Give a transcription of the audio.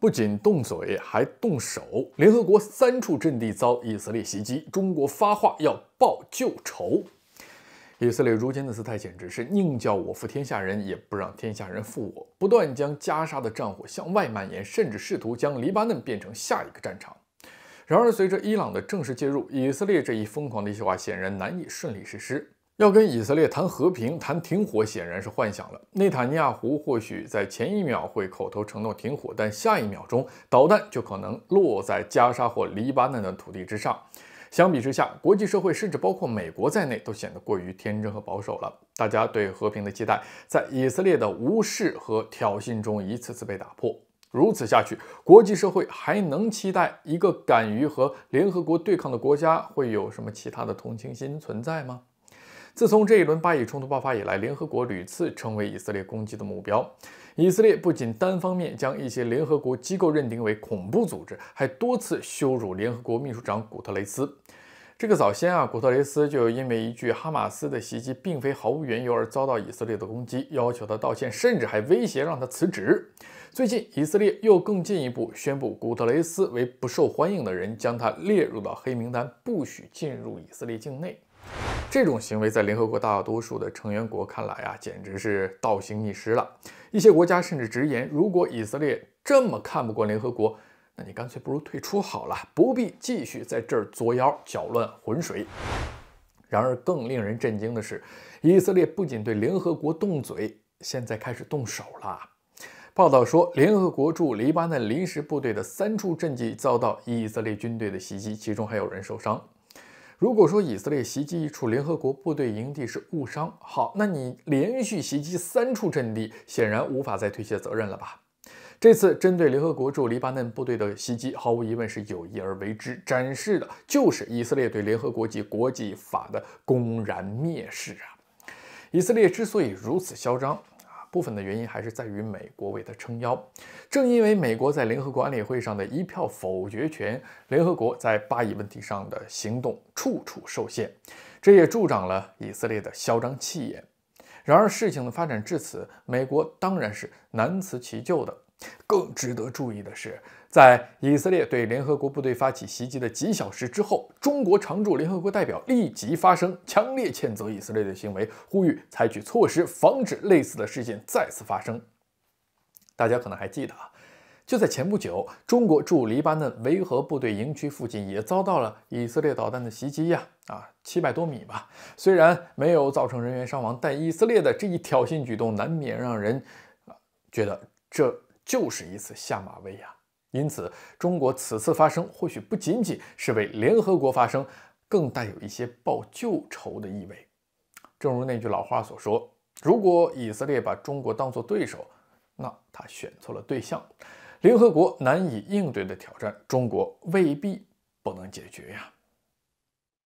不仅动嘴，还动手。联合国三处阵地遭以色列袭击，中国发话要报旧仇。以色列如今的姿态，简直是宁叫我负天下人，也不让天下人负我。不断将加沙的战火向外蔓延，甚至试图将黎巴嫩变成下一个战场。然而，随着伊朗的正式介入，以色列这一疯狂的计划显然难以顺利实施。要跟以色列谈和平、谈停火，显然是幻想了。内塔尼亚胡或许在前一秒会口头承诺停火，但下一秒钟导弹就可能落在加沙或黎巴嫩的土地之上。相比之下，国际社会甚至包括美国在内，都显得过于天真和保守了。大家对和平的期待，在以色列的无视和挑衅中一次次被打破。如此下去，国际社会还能期待一个敢于和联合国对抗的国家会有什么其他的同情心存在吗？自从这一轮巴以冲突爆发以来，联合国屡次成为以色列攻击的目标。以色列不仅单方面将一些联合国机构认定为恐怖组织，还多次羞辱联合国秘书长古特雷斯。这个早先啊，古特雷斯就因为一句“哈马斯的袭击并非毫无缘由”而遭到以色列的攻击，要求他道歉，甚至还威胁让他辞职。最近，以色列又更进一步宣布古特雷斯为不受欢迎的人，将他列入到黑名单，不许进入以色列境内。这种行为在联合国大多数的成员国看来啊，简直是倒行逆施了。一些国家甚至直言：如果以色列这么看不惯联合国，那你干脆不如退出好了，不必继续在这儿作妖、搅乱浑水。然而，更令人震惊的是，以色列不仅对联合国动嘴，现在开始动手了。报道说，联合国驻黎巴嫩临时部队的三处阵地遭到以色列军队的袭击，其中还有人受伤。如果说以色列袭击一处联合国部队营地是误伤，好，那你连续袭击三处阵地，显然无法再推卸责任了吧？这次针对联合国驻黎巴嫩部队的袭击，毫无疑问是有意而为之，展示的就是以色列对联合国及国际法的公然蔑视啊！以色列之所以如此嚣张。部分的原因还是在于美国为他撑腰。正因为美国在联合国安理会上的一票否决权，联合国在巴以问题上的行动处处受限，这也助长了以色列的嚣张气焰。然而，事情的发展至此，美国当然是难辞其咎的。更值得注意的是，在以色列对联合国部队发起袭击的几小时之后，中国常驻联合国代表立即发声，强烈谴责以色列的行为，呼吁采取措施防止类似的事件再次发生。大家可能还记得啊，就在前不久，中国驻黎巴嫩维和部队营区附近也遭到了以色列导弹的袭击呀！啊，七百多米吧，虽然没有造成人员伤亡，但以色列的这一挑衅举动难免让人觉得这。就是一次下马威呀。因此，中国此次发声或许不仅仅是为联合国发声，更带有一些报旧仇的意味。正如那句老话所说：“如果以色列把中国当作对手，那他选错了对象。联合国难以应对的挑战，中国未必不能解决呀。”